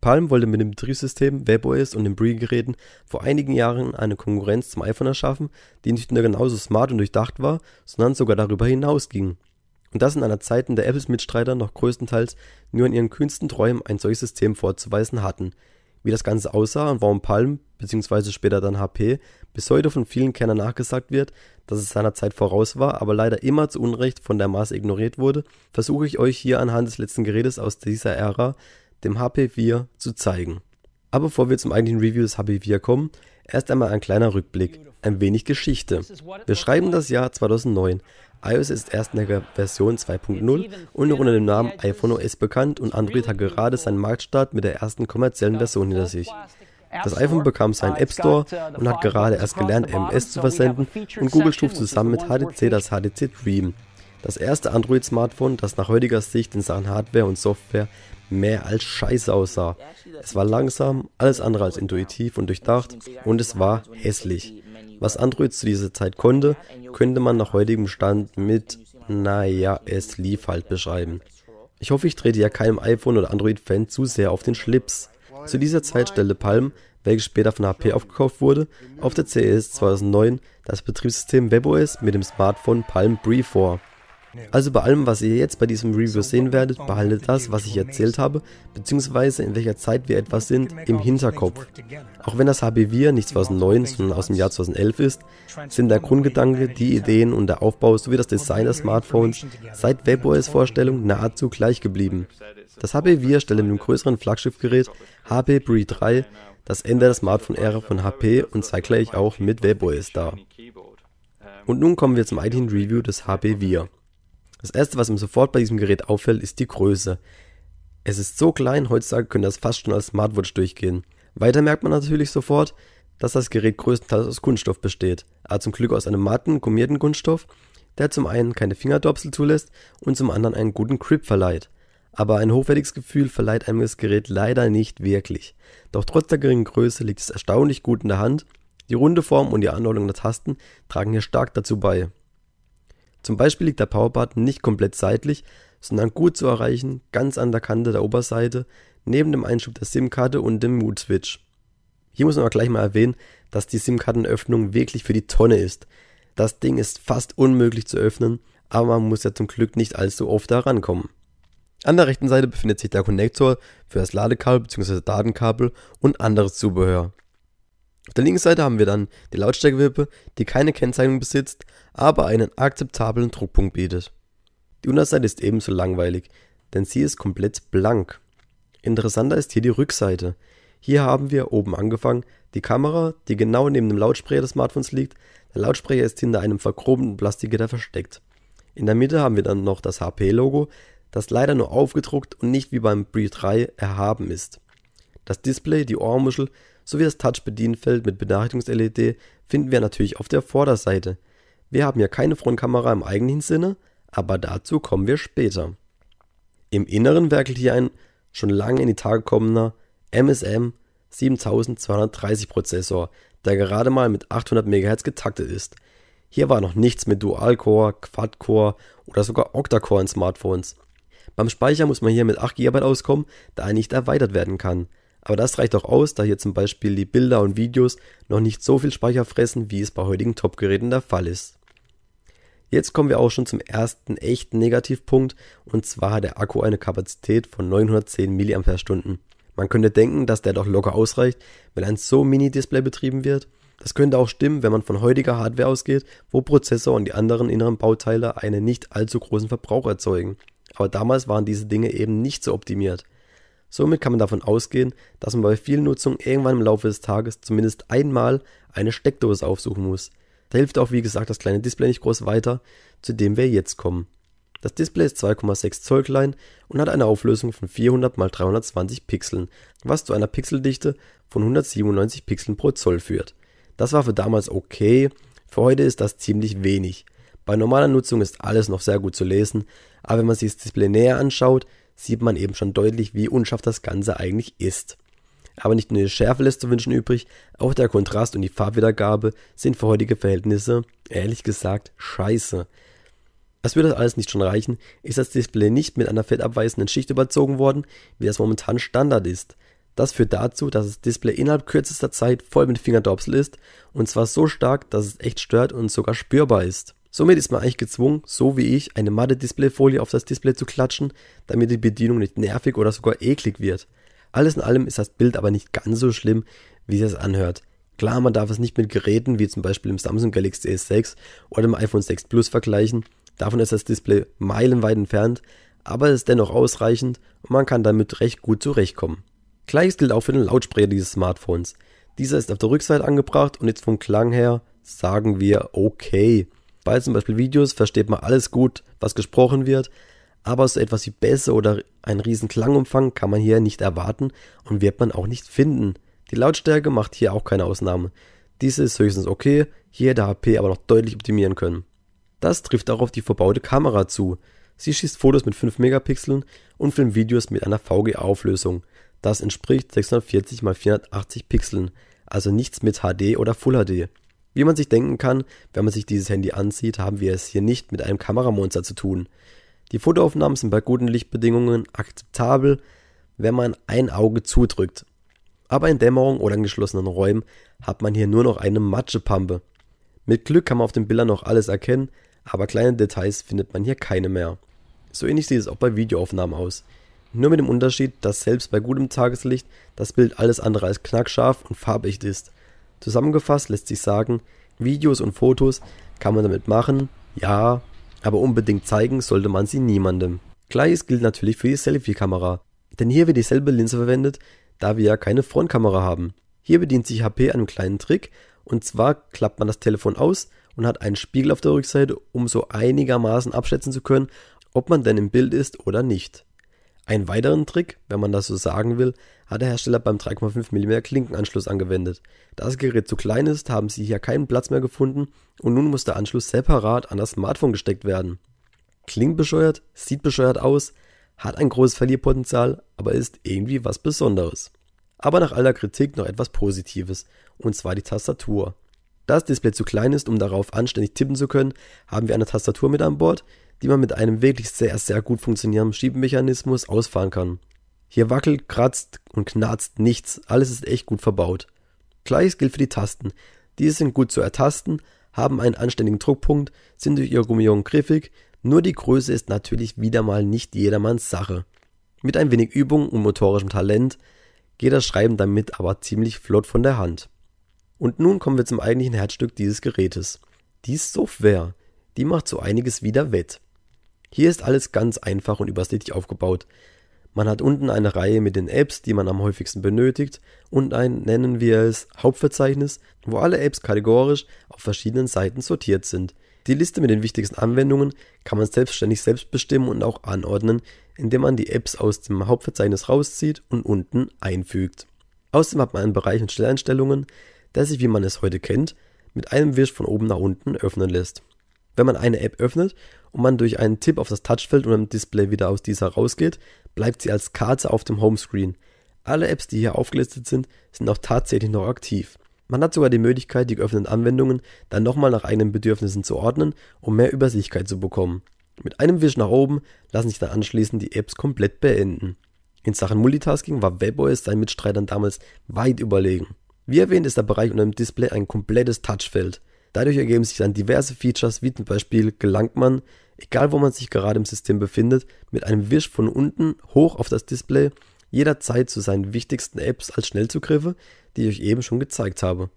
Palm wollte mit dem Betriebssystem WebOS und den Bree-Geräten vor einigen Jahren eine Konkurrenz zum iPhone erschaffen, die nicht nur genauso smart und durchdacht war, sondern sogar darüber hinausging. Und das in einer Zeit, in der Apples Mitstreiter noch größtenteils nur in ihren kühnsten Träumen ein solches System vorzuweisen hatten. Wie das Ganze aussah und warum Palm bzw. später dann HP bis heute von vielen Kennern nachgesagt wird, dass es seiner Zeit voraus war, aber leider immer zu Unrecht von der Maß ignoriert wurde, versuche ich euch hier anhand des letzten Gerätes aus dieser Ära, dem HP4, zu zeigen. Aber bevor wir zum eigentlichen Review des HP4 kommen, erst einmal ein kleiner Rückblick, ein wenig Geschichte. Wir schreiben das Jahr 2009. iOS ist erst in der Version 2.0 und noch unter dem Namen iPhone OS bekannt und Android hat gerade seinen Marktstart mit der ersten kommerziellen Version hinter sich. Das iPhone bekam seinen App Store und hat gerade erst gelernt, MS zu versenden und Google stuft zusammen mit HTC das HTC Dream. Das erste Android-Smartphone, das nach heutiger Sicht in Sachen Hardware und Software mehr als scheiße aussah. Es war langsam, alles andere als intuitiv und durchdacht und es war hässlich. Was Android zu dieser Zeit konnte, könnte man nach heutigem Stand mit, naja, es lief halt beschreiben. Ich hoffe, ich trete ja keinem iPhone- oder Android-Fan zu sehr auf den Schlips. Zu dieser Zeit stellte Palm welches später von HP aufgekauft wurde, auf der CES 2009 das Betriebssystem WebOS mit dem Smartphone Palm Pre vor. Also bei allem, was ihr jetzt bei diesem Review sehen werdet, behaltet das, was ich erzählt habe, beziehungsweise in welcher Zeit wir etwas sind, im Hinterkopf. Auch wenn das HBVir nicht 2009, sondern aus dem Jahr 2011 ist, sind der Grundgedanke, die Ideen und der Aufbau sowie das Design des Smartphones seit WebOS-Vorstellung nahezu gleich geblieben. Das HBVir stellt mit dem größeren Flaggschiffgerät HP Pre 3 das Ende der Smartphone-Ära von HP und zeitgleich auch mit Webboy ist da. Und nun kommen wir zum eigentlichen Review des HP Vir. Das erste, was mir sofort bei diesem Gerät auffällt, ist die Größe. Es ist so klein, heutzutage könnte das fast schon als Smartwatch durchgehen. Weiter merkt man natürlich sofort, dass das Gerät größtenteils aus Kunststoff besteht, aber zum Glück aus einem matten, gummierten Kunststoff, der zum einen keine Fingerdopsel zulässt und zum anderen einen guten Grip verleiht aber ein hochwertiges Gefühl verleiht einem das Gerät leider nicht wirklich. Doch trotz der geringen Größe liegt es erstaunlich gut in der Hand. Die runde Form und die Anordnung der Tasten tragen hier stark dazu bei. Zum Beispiel liegt der Powerbutton nicht komplett seitlich, sondern gut zu erreichen, ganz an der Kante der Oberseite, neben dem Einschub der SIM-Karte und dem Mood-Switch. Hier muss man aber gleich mal erwähnen, dass die SIM-Kartenöffnung wirklich für die Tonne ist. Das Ding ist fast unmöglich zu öffnen, aber man muss ja zum Glück nicht allzu oft da rankommen. An der rechten Seite befindet sich der Konnektor für das Ladekabel bzw. Datenkabel und anderes Zubehör. Auf der linken Seite haben wir dann die Lautstärkewilpe, die keine Kennzeichnung besitzt, aber einen akzeptablen Druckpunkt bietet. Die Unterseite ist ebenso langweilig, denn sie ist komplett blank. Interessanter ist hier die Rückseite. Hier haben wir oben angefangen die Kamera, die genau neben dem Lautsprecher des Smartphones liegt. Der Lautsprecher ist hinter einem verchromten Plastikgitter versteckt. In der Mitte haben wir dann noch das HP-Logo, das leider nur aufgedruckt und nicht wie beim Brie 3 erhaben ist. Das Display, die Ohrmuschel sowie das Touch-Bedienfeld mit Benachrichtigungs-LED finden wir natürlich auf der Vorderseite. Wir haben ja keine Frontkamera im eigentlichen Sinne, aber dazu kommen wir später. Im Inneren werkelt hier ein schon lange in die Tage kommender MSM 7230 Prozessor, der gerade mal mit 800 MHz getaktet ist. Hier war noch nichts mit Dual-Core, Quad-Core oder sogar Octa-Core in Smartphones. Beim Speicher muss man hier mit 8 GB auskommen, da er nicht erweitert werden kann. Aber das reicht auch aus, da hier zum Beispiel die Bilder und Videos noch nicht so viel Speicher fressen, wie es bei heutigen Top-Geräten der Fall ist. Jetzt kommen wir auch schon zum ersten echten Negativpunkt und zwar hat der Akku eine Kapazität von 910 mAh. Man könnte denken, dass der doch locker ausreicht, wenn ein so Mini-Display betrieben wird. Das könnte auch stimmen, wenn man von heutiger Hardware ausgeht, wo Prozessor und die anderen inneren Bauteile einen nicht allzu großen Verbrauch erzeugen aber damals waren diese Dinge eben nicht so optimiert. Somit kann man davon ausgehen, dass man bei viel Nutzung irgendwann im Laufe des Tages zumindest einmal eine Steckdose aufsuchen muss. Da hilft auch wie gesagt das kleine Display nicht groß weiter, zu dem wir jetzt kommen. Das Display ist 2,6 Zoll klein und hat eine Auflösung von 400 x 320 Pixeln, was zu einer Pixeldichte von 197 Pixeln pro Zoll führt. Das war für damals okay, für heute ist das ziemlich wenig. Bei normaler Nutzung ist alles noch sehr gut zu lesen, aber wenn man sich das Display näher anschaut, sieht man eben schon deutlich, wie unscharf das Ganze eigentlich ist. Aber nicht nur die Schärfe lässt zu wünschen übrig, auch der Kontrast und die Farbwiedergabe sind für heutige Verhältnisse, ehrlich gesagt, scheiße. Als würde das alles nicht schon reichen, ist das Display nicht mit einer fettabweisenden Schicht überzogen worden, wie das momentan Standard ist. Das führt dazu, dass das Display innerhalb kürzester Zeit voll mit Fingerdopsel ist, und zwar so stark, dass es echt stört und sogar spürbar ist. Somit ist man eigentlich gezwungen, so wie ich, eine matte Displayfolie auf das Display zu klatschen, damit die Bedienung nicht nervig oder sogar eklig wird. Alles in allem ist das Bild aber nicht ganz so schlimm, wie es anhört. Klar, man darf es nicht mit Geräten wie zum Beispiel im Samsung Galaxy S6 oder dem iPhone 6 Plus vergleichen, davon ist das Display meilenweit entfernt, aber es ist dennoch ausreichend und man kann damit recht gut zurechtkommen. Gleiches gilt auch für den Lautsprecher dieses Smartphones. Dieser ist auf der Rückseite angebracht und jetzt vom Klang her sagen wir okay. Bei zum Beispiel Videos versteht man alles gut, was gesprochen wird, aber so etwas wie Bässe oder einen riesen Klangumfang kann man hier nicht erwarten und wird man auch nicht finden. Die Lautstärke macht hier auch keine Ausnahme. Diese ist höchstens okay, hier hätte HP aber noch deutlich optimieren können. Das trifft auch auf die verbaute Kamera zu. Sie schießt Fotos mit 5 Megapixeln und filmt Videos mit einer VGA-Auflösung. Das entspricht 640 x 480 Pixeln, also nichts mit HD oder Full HD. Wie man sich denken kann, wenn man sich dieses Handy anzieht, haben wir es hier nicht mit einem Kameramonster zu tun. Die Fotoaufnahmen sind bei guten Lichtbedingungen akzeptabel, wenn man ein Auge zudrückt. Aber in Dämmerung oder in geschlossenen Räumen hat man hier nur noch eine Matschepampe. Mit Glück kann man auf den Bildern noch alles erkennen, aber kleine Details findet man hier keine mehr. So ähnlich sieht es auch bei Videoaufnahmen aus. Nur mit dem Unterschied, dass selbst bei gutem Tageslicht das Bild alles andere als knackscharf und farbig ist. Zusammengefasst lässt sich sagen, Videos und Fotos kann man damit machen, ja, aber unbedingt zeigen sollte man sie niemandem. Gleiches gilt natürlich für die Selfie-Kamera, denn hier wird dieselbe Linse verwendet, da wir ja keine Frontkamera haben. Hier bedient sich HP einem kleinen Trick, und zwar klappt man das Telefon aus und hat einen Spiegel auf der Rückseite, um so einigermaßen abschätzen zu können, ob man denn im Bild ist oder nicht. Einen weiteren Trick, wenn man das so sagen will, hat der Hersteller beim 3,5 mm Klinkenanschluss angewendet. Da das Gerät zu klein ist, haben sie hier keinen Platz mehr gefunden und nun muss der Anschluss separat an das Smartphone gesteckt werden. Klingt bescheuert, sieht bescheuert aus, hat ein großes Verlierpotenzial, aber ist irgendwie was Besonderes. Aber nach aller Kritik noch etwas Positives, und zwar die Tastatur. Da das Display zu klein ist, um darauf anständig tippen zu können, haben wir eine Tastatur mit an Bord, die man mit einem wirklich sehr, sehr gut funktionierenden Schiebemechanismus ausfahren kann. Hier wackelt, kratzt und knarzt nichts, alles ist echt gut verbaut. Gleiches gilt für die Tasten. Diese sind gut zu ertasten, haben einen anständigen Druckpunkt, sind durch ihre Gummierung griffig, nur die Größe ist natürlich wieder mal nicht jedermanns Sache. Mit ein wenig Übung und motorischem Talent geht das Schreiben damit aber ziemlich flott von der Hand. Und nun kommen wir zum eigentlichen Herzstück dieses Gerätes. Die Software, die macht so einiges wieder wett. Hier ist alles ganz einfach und übersichtlich aufgebaut. Man hat unten eine Reihe mit den Apps, die man am häufigsten benötigt, und ein, nennen wir es, Hauptverzeichnis, wo alle Apps kategorisch auf verschiedenen Seiten sortiert sind. Die Liste mit den wichtigsten Anwendungen kann man selbstständig selbst bestimmen und auch anordnen, indem man die Apps aus dem Hauptverzeichnis rauszieht und unten einfügt. Außerdem hat man einen Bereich mit Stelleinstellungen, der sich, wie man es heute kennt, mit einem Wisch von oben nach unten öffnen lässt. Wenn man eine App öffnet und man durch einen Tipp auf das Touchfeld oder im Display wieder aus dieser rausgeht, bleibt sie als Karte auf dem Homescreen. Alle Apps, die hier aufgelistet sind, sind auch tatsächlich noch aktiv. Man hat sogar die Möglichkeit, die geöffneten Anwendungen dann nochmal nach eigenen Bedürfnissen zu ordnen, um mehr Übersichtlichkeit zu bekommen. Mit einem Wisch nach oben lassen sich dann anschließend die Apps komplett beenden. In Sachen Multitasking war WebOS seinen Mitstreitern damals weit überlegen. Wie erwähnt ist der Bereich unter dem Display ein komplettes Touchfeld. Dadurch ergeben sich dann diverse Features, wie zum Beispiel gelangt man, egal wo man sich gerade im System befindet, mit einem Wisch von unten hoch auf das Display jederzeit zu seinen wichtigsten Apps als Schnellzugriffe, die ich euch eben schon gezeigt habe.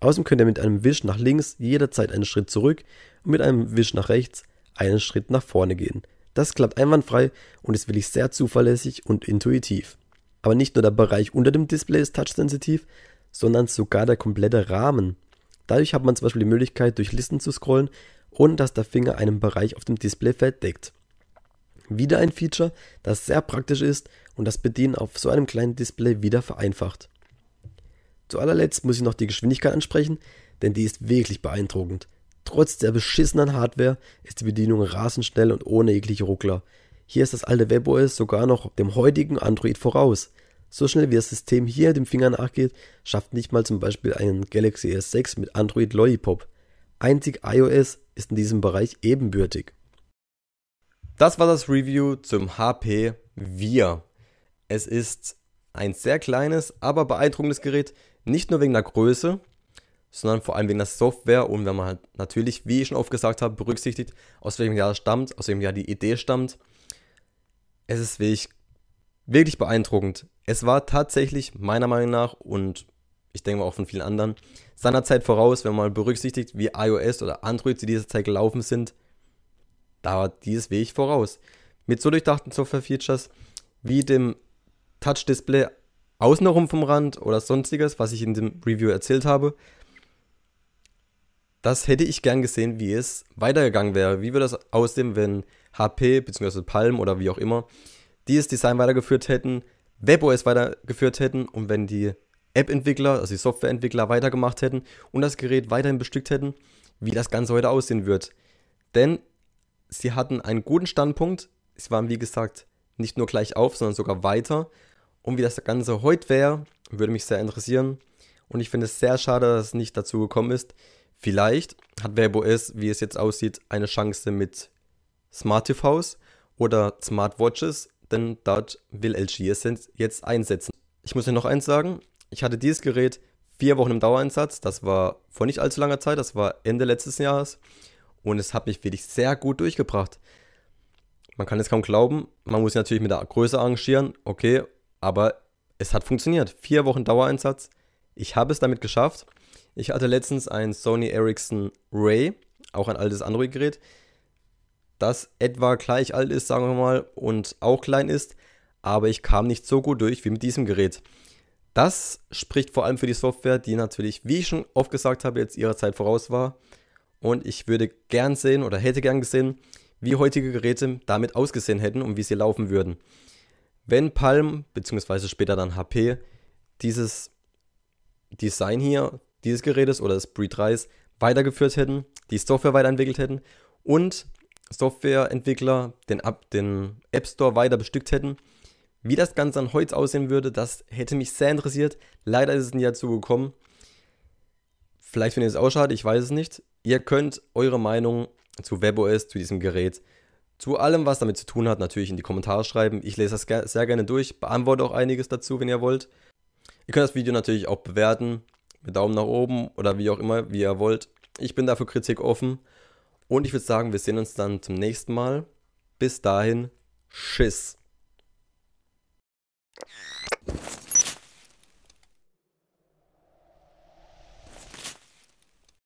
Außerdem könnt ihr mit einem Wisch nach links jederzeit einen Schritt zurück und mit einem Wisch nach rechts einen Schritt nach vorne gehen. Das klappt einwandfrei und ist wirklich sehr zuverlässig und intuitiv. Aber nicht nur der Bereich unter dem Display ist touchsensitiv, sondern sogar der komplette Rahmen Dadurch hat man zum Beispiel die Möglichkeit, durch Listen zu scrollen, ohne dass der Finger einen Bereich auf dem Displayfeld deckt. Wieder ein Feature, das sehr praktisch ist und das Bedienen auf so einem kleinen Display wieder vereinfacht. Zu allerletzt muss ich noch die Geschwindigkeit ansprechen, denn die ist wirklich beeindruckend. Trotz der beschissenen Hardware ist die Bedienung rasend schnell und ohne jegliche Ruckler. Hier ist das alte WebOS sogar noch dem heutigen Android voraus. So schnell wie das System hier dem Finger nachgeht, schafft nicht mal zum Beispiel einen Galaxy S6 mit Android Lollipop. Einzig iOS ist in diesem Bereich ebenbürtig. Das war das Review zum HP Vier. Es ist ein sehr kleines, aber beeindruckendes Gerät, nicht nur wegen der Größe, sondern vor allem wegen der Software und wenn man halt natürlich, wie ich schon oft gesagt habe, berücksichtigt, aus welchem Jahr es stammt, aus welchem Jahr die Idee stammt. Es ist wirklich wirklich beeindruckend. Es war tatsächlich meiner Meinung nach und ich denke mal auch von vielen anderen seiner Zeit voraus, wenn man berücksichtigt, wie iOS oder Android zu dieser Zeit gelaufen sind. Da war dieses Weg voraus. Mit so durchdachten Software-Features wie dem Touch-Display außenrum vom Rand oder sonstiges, was ich in dem Review erzählt habe. Das hätte ich gern gesehen, wie es weitergegangen wäre. Wie würde das aussehen, wenn HP bzw. Palm oder wie auch immer dieses Design weitergeführt hätten, WebOS weitergeführt hätten und wenn die App-Entwickler, also die Softwareentwickler weitergemacht hätten und das Gerät weiterhin bestückt hätten, wie das Ganze heute aussehen wird. Denn sie hatten einen guten Standpunkt, sie waren wie gesagt nicht nur gleich auf, sondern sogar weiter. Und wie das Ganze heute wäre, würde mich sehr interessieren. Und ich finde es sehr schade, dass es nicht dazu gekommen ist. Vielleicht hat WebOS, wie es jetzt aussieht, eine Chance mit Smart TVs oder Smartwatches denn dort will LG es jetzt einsetzen. Ich muss dir noch eins sagen, ich hatte dieses Gerät vier Wochen im Dauereinsatz, das war vor nicht allzu langer Zeit, das war Ende letzten Jahres und es hat mich wirklich sehr gut durchgebracht. Man kann es kaum glauben, man muss sich natürlich mit der Größe arrangieren, okay, aber es hat funktioniert. Vier Wochen Dauereinsatz, ich habe es damit geschafft. Ich hatte letztens ein Sony Ericsson Ray, auch ein altes Android-Gerät das etwa gleich alt ist, sagen wir mal, und auch klein ist, aber ich kam nicht so gut durch wie mit diesem Gerät. Das spricht vor allem für die Software, die natürlich, wie ich schon oft gesagt habe, jetzt ihrer Zeit voraus war. Und ich würde gern sehen oder hätte gern gesehen, wie heutige Geräte damit ausgesehen hätten und wie sie laufen würden. Wenn Palm beziehungsweise später dann HP dieses Design hier dieses Gerätes oder das Breed 3 weitergeführt hätten, die Software weiterentwickelt hätten und Softwareentwickler den, App, den App Store weiter bestückt hätten. Wie das Ganze dann heute aussehen würde, das hätte mich sehr interessiert. Leider ist es nie dazu gekommen. Vielleicht findet ihr es auch schade, ich weiß es nicht. Ihr könnt eure Meinung zu WebOS, zu diesem Gerät, zu allem, was damit zu tun hat, natürlich in die Kommentare schreiben. Ich lese das sehr gerne durch, beantworte auch einiges dazu, wenn ihr wollt. Ihr könnt das Video natürlich auch bewerten, mit Daumen nach oben oder wie auch immer, wie ihr wollt. Ich bin dafür Kritik offen. Und ich würde sagen, wir sehen uns dann zum nächsten Mal. Bis dahin, tschüss.